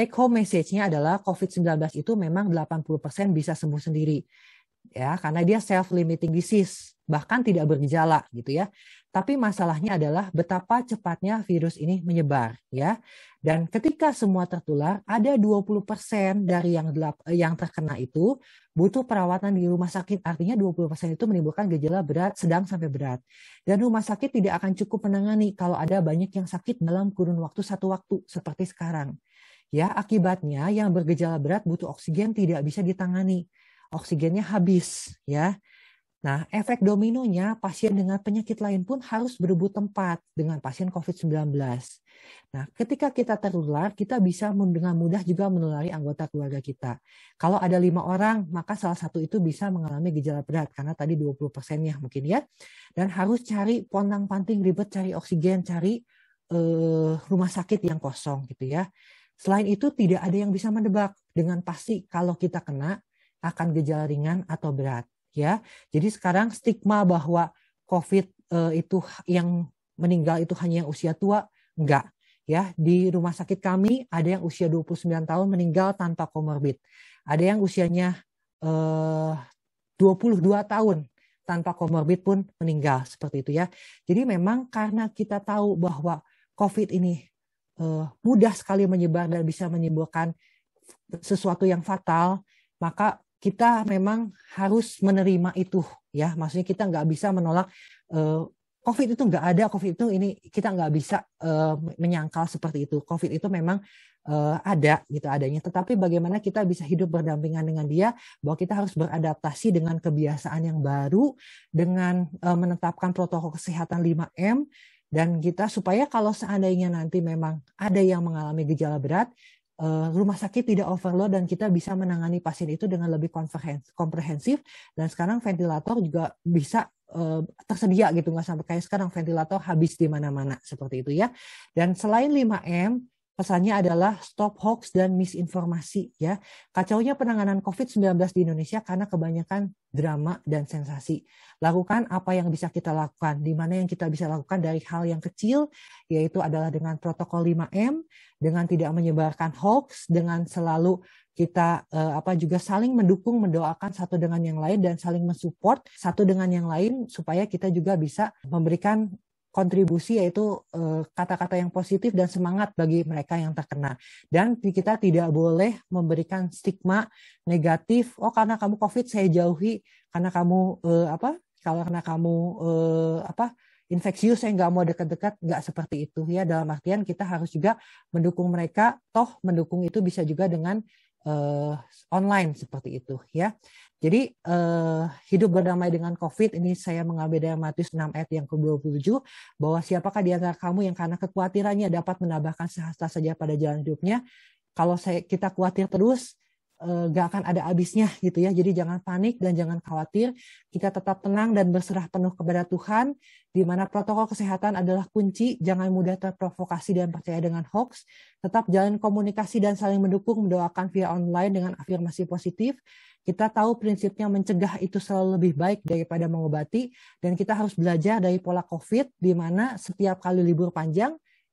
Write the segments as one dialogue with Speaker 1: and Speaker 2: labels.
Speaker 1: Take home message-nya adalah COVID-19 itu memang 80% bisa sembuh sendiri. Ya, karena dia self limiting disease, bahkan tidak bergejala gitu ya. Tapi masalahnya adalah betapa cepatnya virus ini menyebar ya. Dan ketika semua tertular, ada 20% dari yang eh, yang terkena itu butuh perawatan di rumah sakit. Artinya 20% itu menimbulkan gejala berat, sedang sampai berat. Dan rumah sakit tidak akan cukup menangani kalau ada banyak yang sakit dalam kurun waktu satu waktu seperti sekarang. Ya, akibatnya yang bergejala berat butuh oksigen tidak bisa ditangani. Oksigennya habis, ya. Nah, efek dominonya pasien dengan penyakit lain pun harus berebut tempat dengan pasien COVID-19. Nah, ketika kita tertular, kita bisa dengan mudah juga menulari anggota keluarga kita. Kalau ada lima orang, maka salah satu itu bisa mengalami gejala berat, karena tadi 20 persennya mungkin ya. Dan harus cari pondang panting ribet, cari oksigen, cari eh, rumah sakit yang kosong gitu ya. Selain itu, tidak ada yang bisa menebak dengan pasti kalau kita kena akan gejala ringan atau berat. Ya, jadi sekarang stigma bahwa COVID eh, itu yang meninggal itu hanya yang usia tua, enggak. Ya, di rumah sakit kami ada yang usia 29 tahun meninggal tanpa komorbid. Ada yang usianya eh, 22 tahun tanpa komorbid pun meninggal seperti itu ya. Jadi memang karena kita tahu bahwa COVID ini Eh, mudah sekali menyebar dan bisa menyebabkan sesuatu yang fatal, maka kita memang harus menerima itu ya. Maksudnya kita nggak bisa menolak eh, COVID itu nggak ada, COVID itu ini kita nggak bisa eh, menyangkal seperti itu. COVID itu memang ada gitu adanya. Tetapi bagaimana kita bisa hidup berdampingan dengan dia, bahwa kita harus beradaptasi dengan kebiasaan yang baru, dengan menetapkan protokol kesehatan 5M, dan kita supaya kalau seandainya nanti memang ada yang mengalami gejala berat, eh, rumah sakit tidak overload dan kita bisa menangani pasien itu dengan lebih komprehensif dan sekarang ventilator juga bisa eh, tersedia gitu nggak sampai kayak sekarang ventilator habis di mana-mana seperti itu ya. Dan selain 5M Pesannya adalah stop hoax dan misinformasi ya. Kacaunya penanganan COVID-19 di Indonesia karena kebanyakan drama dan sensasi. Lakukan apa yang bisa kita lakukan, di mana yang kita bisa lakukan dari hal yang kecil yaitu adalah dengan protokol 5M, dengan tidak menyebarkan hoax, dengan selalu kita eh, apa juga saling mendukung, mendoakan satu dengan yang lain dan saling mensupport satu dengan yang lain supaya kita juga bisa memberikan kontribusi yaitu eh, kata-kata yang positif dan semangat bagi mereka yang terkena. Dan kita tidak boleh memberikan stigma negatif, oh karena kamu Covid saya jauhi, karena kamu eh, apa? Kalau karena kamu eh, apa? infeksius saya nggak mau dekat-dekat nggak seperti itu ya dalam artian kita harus juga mendukung mereka toh mendukung itu bisa juga dengan Eh, online seperti itu ya. Jadi eh, hidup berdamai dengan COVID ini saya mengambil dari Matius 6 ayat yang ke-27 bahwa siapakah di antara kamu yang karena kekhawatirannya dapat menambahkan sehasta saja pada jalan hidupnya. Kalau kita khawatir terus, Eh, gak akan ada habisnya gitu ya. Jadi jangan panik dan jangan khawatir. Kita tetap tenang dan berserah penuh kepada Tuhan, di mana protokol kesehatan adalah kunci. Jangan mudah terprovokasi dan percaya dengan hoax. Tetap jalan komunikasi dan saling mendukung, mendoakan via online dengan afirmasi positif. Kita tahu prinsipnya mencegah itu selalu lebih baik daripada mengobati, dan kita harus belajar dari pola COVID, di mana setiap kali libur panjang,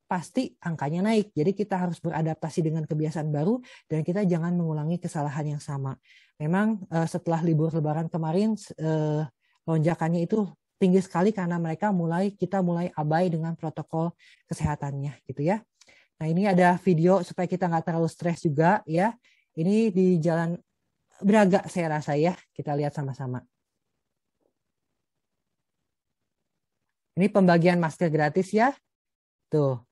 Speaker 1: pasti angkanya naik. Jadi kita harus beradaptasi dengan kebiasaan baru dan kita jangan mengulangi kesalahan yang sama. Memang eh, setelah libur lebaran kemarin eh, lonjakannya itu tinggi sekali karena mereka mulai kita mulai abai dengan protokol kesehatannya gitu ya. Nah ini ada video supaya kita nggak terlalu stres juga ya. Ini di jalan Braga saya rasa ya. Kita lihat sama-sama. Ini pembagian masker gratis ya. Tuh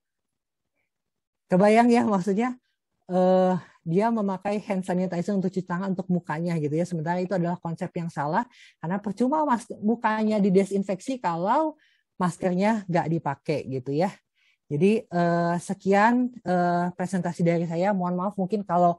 Speaker 1: kebayang ya maksudnya uh, dia memakai hand sanitizer untuk cuci tangan untuk mukanya gitu ya. Sementara itu adalah konsep yang salah karena percuma mas mukanya didesinfeksi kalau maskernya nggak dipakai gitu ya. Jadi eh, sekian eh, presentasi dari saya. Mohon maaf mungkin kalau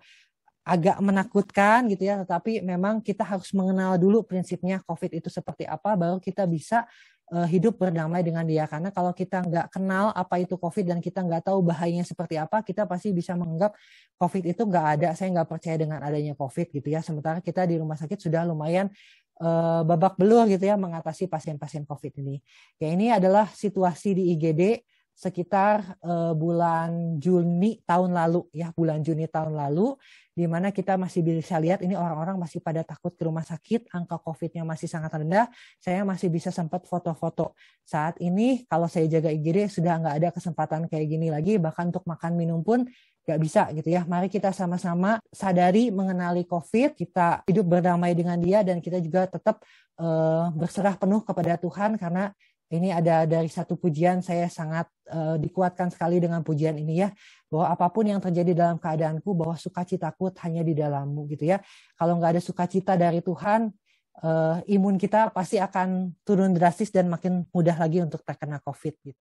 Speaker 1: agak menakutkan gitu ya, tetapi memang kita harus mengenal dulu prinsipnya COVID itu seperti apa, baru kita bisa Eh, hidup berdamai dengan dia karena kalau kita nggak kenal apa itu COVID dan kita nggak tahu bahayanya seperti apa kita pasti bisa menganggap COVID itu nggak ada saya nggak percaya dengan adanya COVID gitu ya sementara kita di rumah sakit sudah lumayan uh, babak belur gitu ya mengatasi pasien-pasien COVID ini ya ini adalah situasi di IGD sekitar uh, bulan Juni tahun lalu ya bulan Juni tahun lalu di mana kita masih bisa lihat ini orang-orang masih pada takut ke rumah sakit angka COVID-nya masih sangat rendah saya masih bisa sempat foto-foto saat ini kalau saya jaga IGD sudah nggak ada kesempatan kayak gini lagi bahkan untuk makan minum pun nggak bisa gitu ya. Mari kita sama-sama sadari mengenali COVID, kita hidup berdamai dengan dia dan kita juga tetap uh, berserah penuh kepada Tuhan karena ini ada dari satu pujian saya sangat uh, dikuatkan sekali dengan pujian ini ya bahwa apapun yang terjadi dalam keadaanku bahwa sukacitaku hanya di dalammu gitu ya. Kalau nggak ada sukacita dari Tuhan uh, imun kita pasti akan turun drastis dan makin mudah lagi untuk terkena COVID gitu.